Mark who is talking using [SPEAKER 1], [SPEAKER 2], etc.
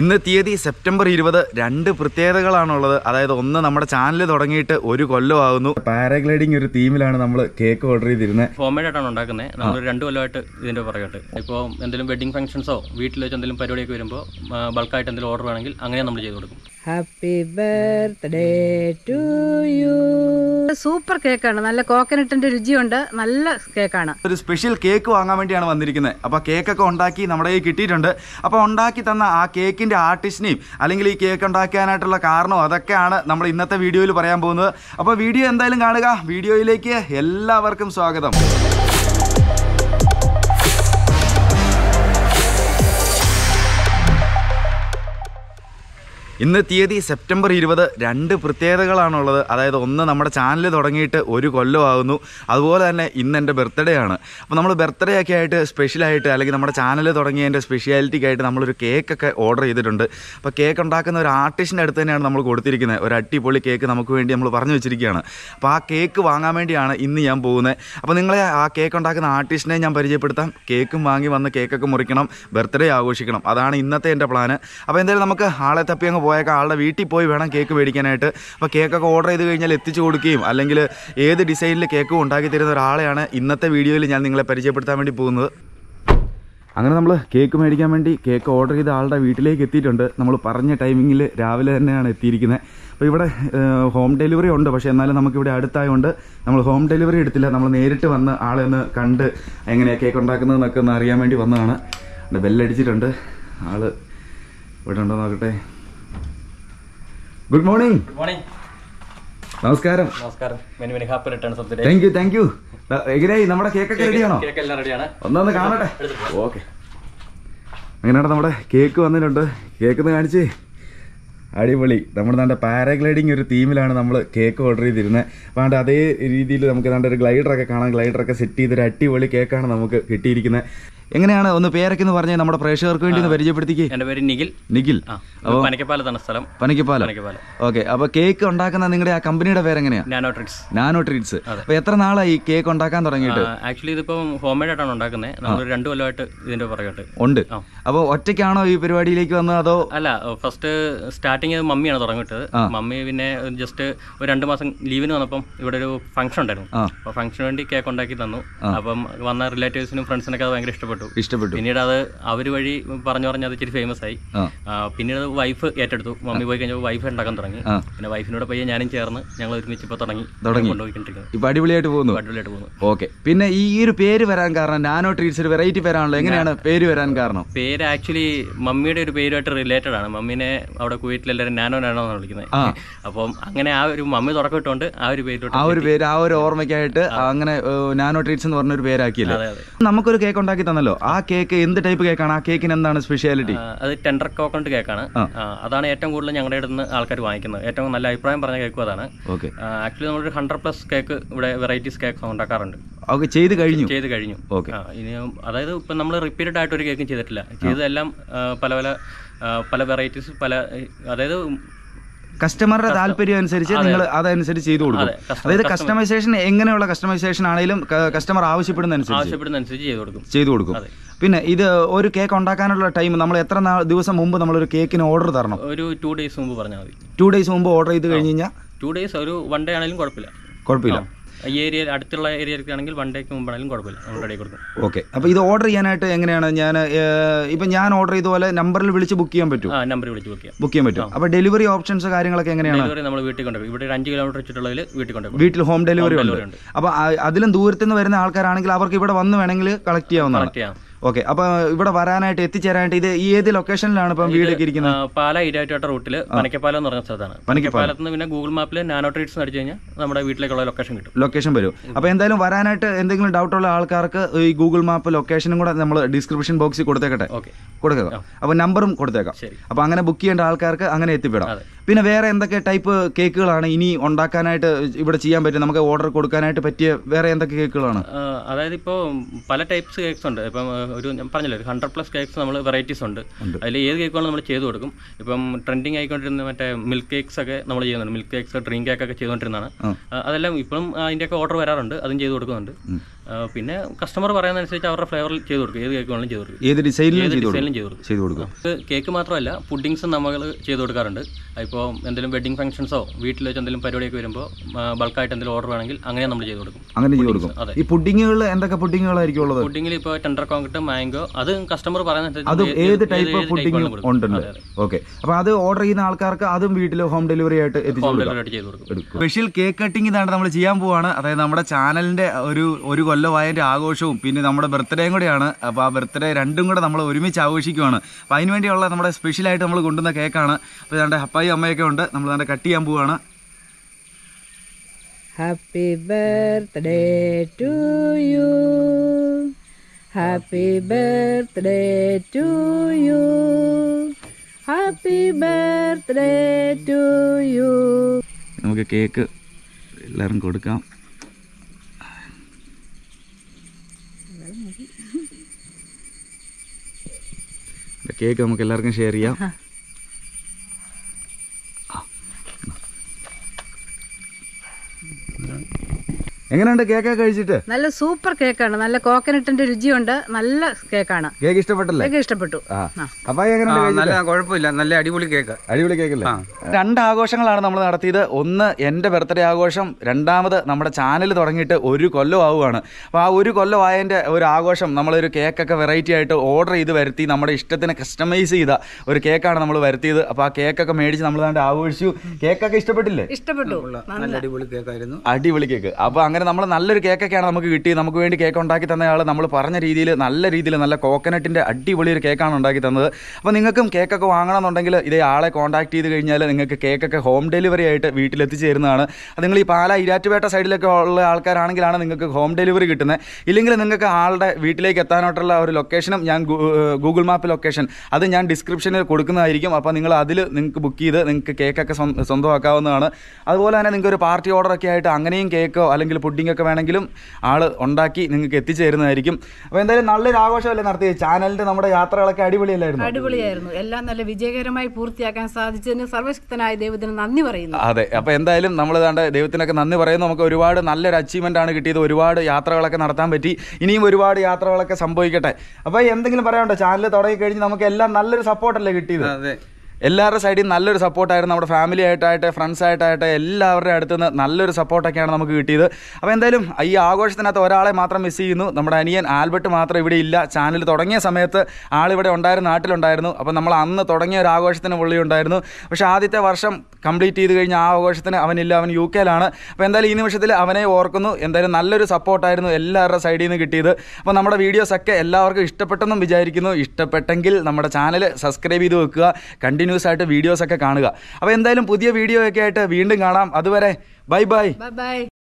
[SPEAKER 1] ഇന്ന് തീയതി സെപ്റ്റംബർ ഇരുപത് രണ്ട് പ്രത്യേകതകളാണുള്ളത് അതായത് ഒന്ന് നമ്മുടെ ചാനൽ തുടങ്ങിയിട്ട് ഒരു കൊല്ലമാകുന്നു പാരാഗ്ലൈഡിംഗ് ഒരു തീമിലാണ് നമ്മൾ കേക്ക് ഓർഡർ ചെയ്തിരുന്നത്
[SPEAKER 2] ഹോംമേഡായിട്ടാണ് ഉണ്ടാക്കുന്നത് നമ്മൾ രണ്ട് കൊല്ലമായിട്ട് ഇതിന്റെ പുറകോട്ട് ഇപ്പോൾ എന്തെങ്കിലും വെഡിങ് ഫംഗ്ഷൻസോ വീട്ടിൽ വെച്ച് എന്തെങ്കിലും പരിപാടിയൊക്കെ വരുമ്പോൾ ബൾക്കായിട്ട് എന്തെങ്കിലും ഓർഡർ വേണമെങ്കിൽ അങ്ങനെ നമ്മൾ ചെയ്തു കൊടുക്കും happy birthday to you super കേക്കാണ് നല്ല കോക്കനട്ടിന്റെ രുചിയുണ്ട് നല്ല കേക്കാണ് ഒരു സ്പെഷ്യൽ
[SPEAKER 1] കേക്ക് വാങ്ങാൻ വേണ്ടിയാണ് വന്നിരിക്കുന്നത് അപ്പോൾ കേക്കൊക്കെ ഉണ്ടാക്കി നമ്മുടെ കയ്യിൽ കിട്ടിയിട്ടുണ്ട് അപ്പോൾ ഉണ്ടാക്കി തന്ന ആ കേക്കിന്റെ ആർട്ടിസ്റ്റിനെയും അല്ലെങ്കിൽ ഈ കേക്ക് ഉണ്ടാക്കാനായിട്ടുള്ള കാരണവും അതൊക്കെയാണ് നമ്മൾ ഇന്നത്തെ വീഡിയോയിൽ പറയാൻ പോകുന്നത് അപ്പോൾ വീഡിയോ എന്തായാലും കാണുക വീഡിയോയിലേക്ക് എല്ലാവർക്കും സ്വാഗതം ഇന്ന് തീയതി സെപ്റ്റംബർ ഇരുപത് രണ്ട് പ്രത്യേകതകളാണുള്ളത് അതായത് ഒന്ന് നമ്മുടെ ചാനൽ തുടങ്ങിയിട്ട് ഒരു കൊല്ലമാകുന്നു അതുപോലെ തന്നെ ഇന്ന് എൻ്റെ ബർത്ത്ഡേ ആണ് അപ്പോൾ നമ്മൾ ബർത്ത്ഡേ ഒക്കെ ആയിട്ട് സ്പെഷ്യലായിട്ട് അല്ലെങ്കിൽ നമ്മുടെ ചാനൽ തുടങ്ങിയതിൻ്റെ സ്പെഷ്യാലിറ്റിക്കായിട്ട് നമ്മളൊരു കേക്കൊക്കെ ഓർഡർ ചെയ്തിട്ടുണ്ട് അപ്പോൾ കേക്ക് ഉണ്ടാക്കുന്ന ഒരു ആർട്ടിസ്റ്റിൻ്റെ അടുത്ത് തന്നെയാണ് നമ്മൾ കൊടുത്തിരിക്കുന്നത് ഒരു അട്ടിപൊളി കേക്ക് നമുക്ക് വേണ്ടി നമ്മൾ പറഞ്ഞു വെച്ചിരിക്കുകയാണ് അപ്പോൾ ആ കേക്ക് വാങ്ങാൻ വേണ്ടിയാണ് ഇന്ന് ഞാൻ പോകുന്നത് അപ്പോൾ നിങ്ങളെ ആ കേക്ക് ഉണ്ടാക്കുന്ന ആർട്ടിസ്റ്റിനെ ഞാൻ പരിചയപ്പെടുത്താം കേക്കും വാങ്ങി വന്ന് കേക്കൊക്കെ മുറിക്കണം ബർത്ത്ഡേ ആഘോഷിക്കണം അതാണ് ഇന്നത്തെ എൻ്റെ പ്ലാന് അപ്പോൾ എന്തായാലും നമുക്ക് ആളെ തപ്പി അങ്ങ് പോയേക്കാം ആളുടെ വീട്ടിൽ പോയി വേണം കേക്ക് മേടിക്കാനായിട്ട് അപ്പോൾ കേക്കൊക്കെ ഓർഡർ ചെയ്ത് കഴിഞ്ഞാൽ എത്തിച്ചു കൊടുക്കുകയും അല്ലെങ്കിൽ ഏത് ഡിസൈനിൽ കേക്കും ഉണ്ടാക്കി തരുന്ന ഒരാളെയാണ് ഇന്നത്തെ വീഡിയോയിൽ ഞാൻ നിങ്ങളെ പരിചയപ്പെടുത്താൻ വേണ്ടി പോകുന്നത് അങ്ങനെ നമ്മൾ കേക്ക് മേടിക്കാൻ വേണ്ടി കേക്ക് ഓർഡർ ചെയ്ത ആളുടെ വീട്ടിലേക്ക് എത്തിയിട്ടുണ്ട് നമ്മൾ പറഞ്ഞ ടൈമിങ്ങിൽ രാവിലെ തന്നെയാണ് എത്തിയിരിക്കുന്നത് അപ്പോൾ ഇവിടെ ഹോം ഡെലിവറി ഉണ്ട് പക്ഷേ എന്നാലും നമുക്കിവിടെ അടുത്തായതുകൊണ്ട് നമ്മൾ ഹോം ഡെലിവറി എടുത്തില്ല നമ്മൾ നേരിട്ട് വന്ന് ആളെ ഒന്ന് കണ്ട് എങ്ങനെയാണ് കേക്ക് ഉണ്ടാക്കുന്നതെന്നൊക്കെ ഒന്ന് അറിയാൻ വേണ്ടി വന്നതാണ് ബെല്ലടിച്ചിട്ടുണ്ട് ആള് ഇവിടെ ഉണ്ടോ നോക്കട്ടെ ഗുഡ് മോർണിംഗ് ഗുഡ് മോർണിംഗ് നമസ്കാരം
[SPEAKER 2] നമസ്കാരം many happy returns of the day thank you
[SPEAKER 1] thank you എങ്ങനെയായി നമ്മുടെ കേക്കൊക്കെ റെഡിയാണോ കേക്ക്
[SPEAKER 2] എല്ലാം റെഡിയാണ് ഒന്നൊന്ന് കാണട്ടെ ഓക്കെ
[SPEAKER 1] അങ്ങനെയാണ് നമ്മുടെ കേക്ക് വന്നിട്ടുണ്ട് കേക്ക് ഒന്ന് കാണിച്ച് അടിപൊളി നമ്മുടെ നല്ല പാരാഗ്ലൈഡിങ് ഒരു തീമിലാണ് നമ്മൾ കേക്ക് ഓർഡർ ചെയ്തിരുന്നത് അപ്പോൾ അതേ രീതിയിൽ നമുക്ക് നാണ്ട ഒരു ഗ്ലൈഡറൊക്കെ കാണാം ഗ്ലൈഡറൊക്കെ സെറ്റ് ചെയ്തൊരു അടിപൊളി കേക്കാണ് നമുക്ക് കിട്ടിയിരിക്കുന്നത് എങ്ങനെയാണ് ഒന്ന് പേരൊക്കെ എന്ന് പറഞ്ഞാൽ നമ്മുടെ പ്രേക്ഷകർക്ക് വേണ്ടി ഒന്ന് പരിചയപ്പെടുത്തിക്ക് എന്റെ പേര് നിഖിൽ നിഖിൽ
[SPEAKER 2] അപ്പോൾ സ്ഥലം പനക്കപ്പാലം
[SPEAKER 1] ഓക്കെ അപ്പൊ കേക്ക് ഉണ്ടാക്കുന്ന നിങ്ങളുടെ ആ കമ്പനിയുടെ പേര്
[SPEAKER 2] എങ്ങനെയാണ്
[SPEAKER 1] ട്രീറ്റ്സ് എത്ര നാളായി ഈ കേക്ക് ഉണ്ടാക്കാൻ തുടങ്ങിയിട്ട്
[SPEAKER 2] ആക്ച്വലി ഇതിപ്പോ ഹോം മെയ്ഡ് ആയിട്ടാണ് ഉണ്ടാക്കുന്നത് നമ്മൾ രണ്ട് കൊല്ലമായിട്ട് ഇതിന്റെ പുറകോട്ട് ഉണ്ട് അപ്പൊ ഒറ്റയ്ക്കാണോ
[SPEAKER 1] ഈ പരിപാടിയിലേക്ക് വന്നത്
[SPEAKER 2] അതോ അല്ല ഫസ്റ്റ് സ്റ്റാർട്ടിങ് മമ്മിയാണ് തുടങ്ങിയിട്ടത് മമ്മി പിന്നെ ജസ്റ്റ് ഒരു രണ്ട് മാസം ലീവിന് വന്നപ്പം ഇവിടെ ഒരു ഫംഗ്ഷൻ ഉണ്ടായിരുന്നു അപ്പൊ ഫംഗ്ഷന് വേണ്ടി കേക്ക് ഉണ്ടാക്കി തന്നു അപ്പം വന്ന റിലേറ്റീവ്സിനും ഫ്രണ്ട്സിനൊക്കെ അത് ഭയങ്കര ഇഷ്ടപ്പെട്ടു ഇഷ്ടപ്പെട്ടു ഇഷ്ടപ്പെട്ടു പിന്നീട് അത് അവർ വഴി പറഞ്ഞു പറഞ്ഞ് അത് ഇച്ചിരി ഫേമസ് ആയി പിന്നീട് വൈഫ് ഏറ്റെടുത്തു മമ്മി പോയി കഴിഞ്ഞപ്പോൾ വൈഫ് ഉണ്ടാക്കാൻ തുടങ്ങി പിന്നെ വൈഫിനോട് പയ്യെ ഞാനും ചേർന്ന് ഞങ്ങൾ ഒരുമിച്ച് ഇപ്പോൾ തുടങ്ങി തുടങ്ങി കൊണ്ടുപോയിക്കൊണ്ടിരിക്കുന്നത്
[SPEAKER 1] ഇപ്പൊ അടിപൊളിയായിട്ട് പോകുന്നു അടിപൊളിയായിട്ട് പോകുന്നു ഓക്കെ പിന്നെ ഈ ഒരു പേര് വരാൻ കാരണം നാനോ ട്രീറ്റ്സ് ഒരു വെറൈറ്റി പേരാണല്ലോ എങ്ങനെയാണ് പേര് വരാൻ കാരണം
[SPEAKER 2] പേര് ആക്ച്വലി മമ്മിയുടെ ഒരു പേരുമായിട്ട് റിലേറ്റഡ് ആണ് മമ്മീനെ അവിടെ കുവൈറ്റിലെല്ലാവരും നാനോ നാനോ എന്നാണ് വിളിക്കുന്നത് അപ്പം അങ്ങനെ ആ ഒരു മമ്മി തുടക്കം ഇട്ടുകൊണ്ട് ആ ഒരു പേര് ആ ഒരു
[SPEAKER 1] പേര് ആ ഒരു ഓർമ്മയ്ക്കായിട്ട് അങ്ങനെ നാനോ ട്രീറ്റ്സ് എന്ന് പറഞ്ഞൊരു പേരാക്കിയില്ല നമുക്കൊരു കേക്ക് ഉണ്ടാക്കി തന്നല്ലോ ഉണ്ടല്ലോ ആ കേക്ക് എന്ത് ടൈപ്പ് കേക്കാണ് ആ കേക്കിന് എന്താണ് സ്പെഷ്യാലിറ്റി
[SPEAKER 2] അത് ടെൻഡർ കോക്കനട്ട് കേക്കാണ് അതാണ് ഏറ്റവും കൂടുതൽ ഞങ്ങളുടെ അടുത്ത് ആൾക്കാർ വാങ്ങിക്കുന്നത് ഏറ്റവും നല്ല അഭിപ്രായം പറഞ്ഞ കേക്കും അതാണ് ഓക്കെ ആക്ച്വലി നമ്മളൊരു ഹൺഡ്രഡ് പ്ലസ് കേക്ക് ഇവിടെ വെറൈറ്റീസ് കേക്ക് ഉണ്ടാക്കാറുണ്ട് ഓക്കെ ചെയ്ത് കഴിഞ്ഞു ചെയ്ത് കഴിഞ്ഞു ഓക്കെ ഇനി അതായത് ഇപ്പം നമ്മൾ റിപ്പീറ്റഡ് ആയിട്ട് ഒരു കേക്കും ചെയ്തിട്ടില്ല ചെയ്തതെല്ലാം പല പല പല വെറൈറ്റീസ് പല അതായത്
[SPEAKER 1] കസ്റ്റമറുടെ താല്പര്യം അനുസരിച്ച് നിങ്ങൾ അതനുസരിച്ച് ചെയ്തു കൊടുക്കും അതായത് കസ്റ്റമൈസേഷൻ എങ്ങനെയുള്ള കസ്റ്റമൈസേഷൻ ആണെങ്കിലും കസ്റ്റമർ ആവശ്യപ്പെടുന്ന ചെയ്തു കൊടുക്കും പിന്നെ ഇത് ഒരു കേക്ക് ഉണ്ടാക്കാനുള്ള ടൈം നമ്മൾ എത്ര ദിവസം മുമ്പ് നമ്മൾ ഒരു കേക്കിന് ഓർഡർ തരണം
[SPEAKER 2] ഒരു ടു ഡേയ്സ് മുമ്പ് പറഞ്ഞാൽ മതി
[SPEAKER 1] ടു ഡേയ്സ് മുമ്പ് ഓർഡർ ചെയ്ത് കഴിഞ്ഞ് കഴിഞ്ഞാൽ
[SPEAKER 2] ടു ഡേയ്സ് ഒരു വൺ ഡേ ആണെങ്കിലും കുഴപ്പമില്ല കുഴപ്പമില്ല ഈ ഏരിയ അടുത്തുള്ള ഏരിയ ആണെങ്കിൽ വൺ ഡേക്ക് മുമ്പാണെങ്കിലും കുഴപ്പമില്ല നമ്മൾ റെഡി കൊടുക്കും
[SPEAKER 1] ഓക്കെ അപ്പോൾ ഇത് ഓർഡർ ചെയ്യാനായിട്ട് എങ്ങനെയാണ് ഞാൻ ഇപ്പം ഞാൻ ഓർഡർ ചെയ്ത പോലെ നമ്പറിൽ വിളിച്ച് ബുക്ക് ചെയ്യാൻ പറ്റും
[SPEAKER 2] ആ നമ്പർ വിളിച്ച് ബുക്ക് ചെയ്യാം ബുക്ക് ചെയ്യാൻ പറ്റും അപ്പോൾ
[SPEAKER 1] ഡെലിവറി ഓപ്ഷൻസ് കാര്യങ്ങളൊക്കെ എങ്ങനെയാണ് ഡെലിവറി
[SPEAKER 2] നമ്മൾ വീട്ടിൽ കൊണ്ടുപോകും ഇവിടെ ഒരു അഞ്ച് കിലോമീറ്റർ ചുറ്റുള്ളതിൽ വീട്ടിൽ കൊണ്ടുപോകും വീട്ടിൽ ഹോം ഡെലിവറി ഉണ്ട്
[SPEAKER 1] അപ്പോൾ അതിലും ദൂരത്തുനിന്ന് വരുന്ന ആൾക്കാരാണെങ്കിൽ അവർക്ക് ഇവിടെ വന്ന് വേണമെങ്കിൽ കളക്ട് ചെയ്യാവുന്നതാണ് കളക്ട് ചെയ്യാം ഓക്കെ അപ്പൊ ഇവിടെ വരാനായിട്ട് എത്തിച്ചേരാനായിട്ട് ഇത് ഈ ഏത് ലൊക്കേഷനിലാണ് ഇപ്പം വീടൊക്കെ ഇരിക്കുന്നത്
[SPEAKER 2] പാല ഇരാറ്റോട്ട റൂട്ടിൽ പനക്കപ്പാലം എന്ന് പറഞ്ഞ സ്ഥലത്താണ് പനക്കപ്പാലത്ത് നിന്ന് പിന്നെ ഗൂഗിൾ മാപ്പിൽ നാനോ ട്രീറ്റ്സ് അടിച്ചു കഴിഞ്ഞാൽ നമ്മുടെ വീട്ടിലേക്കുള്ള ലൊക്കേഷൻ കിട്ടും
[SPEAKER 1] ലൊക്കേഷൻ വരും അപ്പൊ എന്തായാലും വരാനായിട്ട് എന്തെങ്കിലും ഡൗട്ട് ഉള്ള ആൾക്കാർക്ക് ഈ ഗൂഗിൾ മാപ്പ് ലൊക്കേഷനും കൂടെ നമ്മൾ ഡിസ്ക്രിപ്ഷൻ ബോക്സിൽ കൊടുത്തേക്കട്ടെ കൊടുക്കുക അപ്പൊ നമ്പറും കൊടുത്തേക്കാം അപ്പൊ അങ്ങനെ ബുക്ക് ചെയ്യേണ്ട ആൾക്കാർക്ക് അങ്ങനെ എത്തിപ്പെടാം പിന്നെ വേറെ എന്തൊക്കെ ടൈപ്പ് കേക്കുകളാണ് ഇനി ഉണ്ടാക്കാനായിട്ട് ഇവിടെ ചെയ്യാൻ പറ്റും നമുക്ക് ഓർഡർ കൊടുക്കാനായിട്ട് പറ്റിയ വേറെ എന്തൊക്കെ കേക്കുകളാണ്
[SPEAKER 2] അതായത് ഇപ്പോൾ പല ടൈപ്സ് കേക്ക്സ് ഉണ്ട് ഇപ്പം ഒരു ഞാൻ പറഞ്ഞല്ലോ ഒരു ഹൺഡ്രഡ് പ്ലസ് കേക്ക്സ് നമ്മൾ വെറൈറ്റീസ് ഉണ്ട് അതിൽ ഏത് കേക്കുകളും നമ്മൾ ചെയ്തു കൊടുക്കും ഇപ്പം ട്രെൻഡിങ് ആയിക്കൊണ്ടിരുന്ന മറ്റേ മിൽക്ക് കേക്ക്സ് ഒക്കെ നമ്മൾ ചെയ്യുന്നുണ്ട് മിൽക്ക് കേക്ക്സ് ഡ്രീം കേക്ക് ഒക്കെ ചെയ്തുകൊണ്ടിരുന്നതാണ് അതെല്ലാം ഇപ്പോഴും അതിൻ്റെയൊക്കെ ഓർഡർ വരാറുണ്ട് അതും ചെയ്തു കൊടുക്കുന്നുണ്ട് പിന്നെ കസ്റ്റമർ പറയുന്നതനുസരിച്ച് അവരുടെ ഫ്ലേവറിൽ ചെയ്ത് കൊടുക്കും ഏത് കേക്ക് വേണമെങ്കിലും ചെയ്ത് കൊടുക്കും ഏത് ഡിസൈനിലും ചെയ്ത് കൊടുക്കും ചെയ്ത് കൊടുക്കും കേക്ക് മാത്രമല്ല പുഡിങ്സും നമ്മൾ ചെയ്ത് കൊടുക്കാറുണ്ട് ഇപ്പോൾ എന്തെങ്കിലും വെഡിങ് ഫംഗ്ഷൻസോ വീട്ടിൽ വെച്ച് എന്തെങ്കിലും പരിപാടിയൊക്കെ വരുമ്പോൾ ബൾക്കായിട്ട് എന്തെങ്കിലും ഓർഡർ വേണമെങ്കിൽ അങ്ങനെ നമ്മൾ ചെയ്ത് കൊടുക്കും
[SPEAKER 1] അങ്ങനെ ചെയ്ത് കൊടുക്കും അതെ ഈ പുഡിങ്ങുകൾ എന്തൊക്കെ പുഡിങ്ങുകളായിരിക്കും ഉള്ളത്
[SPEAKER 2] പുഡിങ്ങിൽ ഇപ്പോൾ ടെൻഡർ കോങ്കട്ട് മാംഗോ അത് കസ്റ്റമർ പറയുന്നതനുസരിച്ച് ഏത് ടൈപ്പ് പുഡിങ് ഉണ്ടല്ലോ
[SPEAKER 1] ഓക്കെ അപ്പോൾ അത് ഓർഡർ ചെയ്യുന്ന ആൾക്കാർക്ക് അതും വീട്ടിൽ ഹോം ഡെലിവറി ആയിട്ട്
[SPEAKER 2] എത്തിച്ചു സ്പെഷ്യൽ കേക്ക്
[SPEAKER 1] കട്ടിങ് ഇതാണ് നമ്മൾ ചെയ്യാൻ പോവാണ് അതായത് നമ്മുടെ ചാനലിന്റെ ഒരു ഒരു കൊല്ലം കൊല്ലവായൻ്റെ ആഘോഷവും പിന്നെ നമ്മുടെ ബർത്ത്ഡേയും കൂടെയാണ് അപ്പോൾ ആ ബർത്ത്ഡേ രണ്ടും കൂടെ നമ്മൾ ഒരുമിച്ച് ആഘോഷിക്കുവാണ് അപ്പോൾ അതിനുവേണ്ടിയുള്ള നമ്മുടെ സ്പെഷ്യലായിട്ട് നമ്മൾ കൊണ്ടുവന്ന കേക്കാണ് അപ്പോൾ നമ്മുടെ അപ്പായും അമ്മയൊക്കെ ഉണ്ട് നമ്മൾ നമ്മുടെ കട്ട് ചെയ്യാൻ പോവുകയാണ്
[SPEAKER 2] happy birthday to you happy birthday to you happy birthday to you നമുക്ക് കേക്ക്
[SPEAKER 1] എല്ലാവരും കൊടുക്കാം കേക്ക് നമുക്ക് എല്ലാവർക്കും ഷെയർ ചെയ്യാം എങ്ങനെയുണ്ട് കേക്ക് കഴിച്ചിട്ട്
[SPEAKER 2] നല്ല സൂപ്പർ കേക്കാണ് നല്ല കോക്കനട്ടിന്റെ രുചിയുണ്ട് നല്ല കേക്കാണ്
[SPEAKER 1] കേക്ക് ഇഷ്ടപ്പെട്ടല്ലേ കേക്ക് ഇഷ്ടപ്പെട്ടു അപ്പൊ നല്ല കുഴപ്പമില്ല നല്ല അടിപൊളി കേക്ക് അടിപൊളി കേക്കല്ലേ രണ്ട് ആഘോഷങ്ങളാണ് നമ്മൾ നടത്തിയത് ഒന്ന് എന്റെ ബർത്ത്ഡേ ആഘോഷം രണ്ടാമത് നമ്മുടെ ചാനൽ തുടങ്ങിയിട്ട് ഒരു കൊല്ലം ആവുകയാണ് അപ്പോൾ ആ ഒരു കൊല്ലം ആയതിന്റെ ഒരു ആഘോഷം നമ്മളൊരു കേക്കൊക്കെ വെറൈറ്റി ആയിട്ട് ഓർഡർ ചെയ്ത് വരുത്തി നമ്മുടെ ഇഷ്ടത്തിന് കസ്റ്റമൈസ് ചെയ്ത ഒരു കേക്കാണ് നമ്മൾ വരുത്തിയത് അപ്പോൾ ആ കേക്കൊക്കെ മേടിച്ച് നമ്മൾ ആഘോഷിച്ചു കേക്കൊക്കെ ഇഷ്ടപ്പെട്ടില്ലേ ഇഷ്ടപ്പെട്ടു നല്ല അടിപൊളി കേക്കായിരുന്നു അടിപൊളി കേക്ക് അപ്പോൾ അങ്ങനെ നമ്മൾ നല്ലൊരു കേക്കൊക്കെയാണ് നമുക്ക് കിട്ടി നമുക്ക് വേണ്ടി കേക്ക് ഉണ്ടാക്കി തന്നയാൾ നമ്മൾ പറഞ്ഞ രീതിയിൽ നല്ല രീതിയിൽ നല്ല കോക്കനട്ടിൻ്റെ അടിപൊളി ഒരു കേക്കാണ് ഉണ്ടാക്കി തന്നത് അപ്പോൾ നിങ്ങൾക്കും കേക്കൊക്കെ വാങ്ങണമെന്നുണ്ടെങ്കിൽ ഇതേ ആളെ കോൺടാക്ട് ചെയ്ത് കഴിഞ്ഞാൽ നിങ്ങൾക്ക് കേക്കൊക്കെ ഹോം ഡെലിവറി ആയിട്ട് തരുന്നതാണ് അത് നിങ്ങൾ ഈ പാല ഇരാറ്റുപേട്ട സൈഡിലൊക്കെ ഉള്ള ആൾക്കാരാണെങ്കിലാണ് നിങ്ങൾക്ക് ഹോം ഡെലിവറി കിട്ടുന്നത് ഇല്ലെങ്കിൽ നിങ്ങൾക്ക് ആളുടെ വീട്ടിലേക്ക് എത്താനായിട്ടുള്ള ഒരു ലൊക്കേഷനും ഞാൻ ഗൂഗിൾ മാപ്പ് ലൊക്കേഷൻ അത് ഞാൻ ഡിസ്ക്രിപ്ഷനിൽ കൊടുക്കുന്നതായിരിക്കും അപ്പോൾ നിങ്ങൾ അതിൽ നിങ്ങൾക്ക് ബുക്ക് ചെയ്ത് നിങ്ങൾക്ക് കേക്കൊക്കെ സ്വന്തമാക്കാവുന്നതാണ് അതുപോലെ തന്നെ നിങ്ങൾക്ക് ഒരു പാർട്ടി ഓർഡറൊക്കെ ആയിട്ട് അങ്ങനെയും കേക്കോ അല്ലെങ്കിൽ പുഡിംഗ് ഒക്കെ വേണമെങ്കിലും ആൾ ഉണ്ടാക്കി നിങ്ങൾക്ക് എത്തിച്ചു തരുന്നതായിരിക്കും അപ്പോൾ എന്തായാലും നല്ലൊരു ആഘോഷമല്ലേ നടത്തിയത് ചാനലിൻ്റെ നമ്മുടെ യാത്രകളൊക്കെ അടിപൊളിയല്ലായിരുന്നു അടിപൊളിയായിരുന്നു എല്ലാം നല്ല വിജയകരമായി പൂർത്തിയാക്കാൻ സാധിച്ചതിന് സർവശക്തനായ ദൈവത്തിന് നന്ദി പറയുന്നു അതെ അപ്പോൾ എന്തായാലും നമ്മൾ ഏതാണ്ട് ദൈവത്തിനൊക്കെ നന്ദി പറയുന്നു നമുക്ക് ഒരുപാട് നല്ലൊരു അച്ചീവ്മെൻ്റ് ആണ് കിട്ടിയത് ഒരുപാട് യാത്രകളൊക്കെ നടത്താൻ പറ്റി ഇനിയും ഒരുപാട് യാത്രകളൊക്കെ സംഭവിക്കട്ടെ അപ്പോൾ എന്തെങ്കിലും പറയാനുണ്ടോ ചാനൽ തുടങ്ങി കഴിഞ്ഞ് നമുക്ക് എല്ലാം നല്ലൊരു സപ്പോർട്ടല്ലേ കിട്ടിയത് അതെ എല്ലാവരുടെ സൈഡിൽ നിന്ന് നല്ലൊരു സപ്പോർട്ടായിരുന്നു നമ്മുടെ ഫാമിലി ആയിട്ടായിട്ട് ഫ്രണ്ട്സ് ആയിട്ടായിട്ട് എല്ലാവരുടെ അടുത്ത് നിന്ന് നല്ലൊരു സപ്പോർട്ടൊക്കെയാണ് നമുക്ക് കിട്ടിയത് അപ്പോൾ എന്തായാലും ഈ ആഘോഷത്തിനകത്ത് ഒരാളെ മാത്രം മിസ് ചെയ്യുന്നു നമ്മുടെ അനിയൻ ആൽബർട്ട് മാത്രം ഇവിടെ ഇല്ല ചാനൽ തുടങ്ങിയ സമയത്ത് ആളിവിടെ ഉണ്ടായിരുന്നു നാട്ടിലുണ്ടായിരുന്നു അപ്പോൾ നമ്മൾ അന്ന് തുടങ്ങിയ ഒരു ആഘോഷത്തിന് പുള്ളി ഉണ്ടായിരുന്നു പക്ഷേ ആദ്യത്തെ വർഷം കംപ്ലീറ്റ് ചെയ്ത് കഴിഞ്ഞ ആ ആഘോഷത്തിന് അവനില്ല അവൻ യു കെയിലാണ് അപ്പോൾ എന്തായാലും ഈ നിമിഷത്തിൽ അവനെ ഓർക്കുന്നു എന്തായാലും നല്ലൊരു സപ്പോർട്ടായിരുന്നു എല്ലാവരുടെ സൈഡിൽ നിന്ന് കിട്ടിയത് അപ്പോൾ നമ്മുടെ വീഡിയോസൊക്കെ എല്ലാവർക്കും ഇഷ്ടപ്പെട്ടെന്നും വിചാരിക്കുന്നു ഇഷ്ടപ്പെട്ടെങ്കിൽ നമ്മുടെ ചാനൽ സബ്സ്ക്രൈബ് ചെയ്ത് വെക്കുക കണ്ടിന്യൂ കണ്ടിന്യൂസ് ആയിട്ട് വീഡിയോസ് ഒക്കെ കാണുക അപ്പോൾ എന്തായാലും പുതിയ വീഡിയോ ഒക്കെ ആയിട്ട് വീണ്ടും കാണാം അതുവരെ ബൈ ബൈ ബൈ